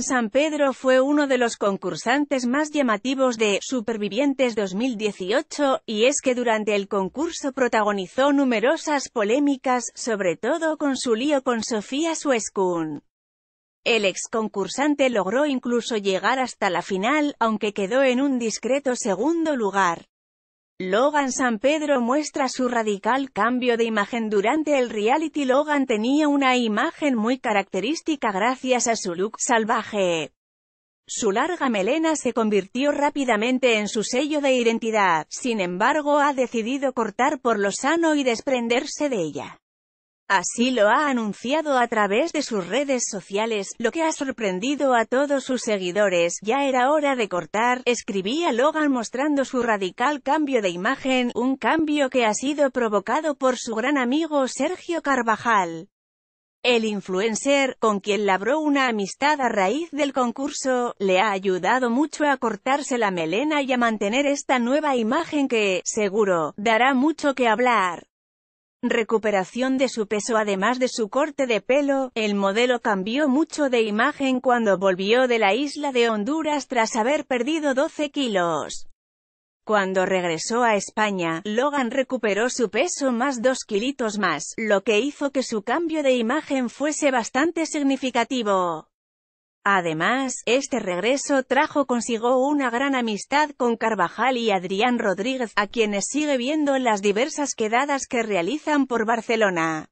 San Pedro fue uno de los concursantes más llamativos de Supervivientes 2018, y es que durante el concurso protagonizó numerosas polémicas, sobre todo con su lío con Sofía Suescun. El ex concursante logró incluso llegar hasta la final, aunque quedó en un discreto segundo lugar. Logan San Pedro muestra su radical cambio de imagen durante el reality Logan tenía una imagen muy característica gracias a su look salvaje. Su larga melena se convirtió rápidamente en su sello de identidad, sin embargo ha decidido cortar por lo sano y desprenderse de ella. Así lo ha anunciado a través de sus redes sociales, lo que ha sorprendido a todos sus seguidores. Ya era hora de cortar, escribía Logan mostrando su radical cambio de imagen, un cambio que ha sido provocado por su gran amigo Sergio Carvajal. El influencer, con quien labró una amistad a raíz del concurso, le ha ayudado mucho a cortarse la melena y a mantener esta nueva imagen que, seguro, dará mucho que hablar recuperación de su peso además de su corte de pelo, el modelo cambió mucho de imagen cuando volvió de la isla de Honduras tras haber perdido 12 kilos. Cuando regresó a España, Logan recuperó su peso más dos kilitos más, lo que hizo que su cambio de imagen fuese bastante significativo. Además, este regreso trajo consigo una gran amistad con Carvajal y Adrián Rodríguez, a quienes sigue viendo en las diversas quedadas que realizan por Barcelona.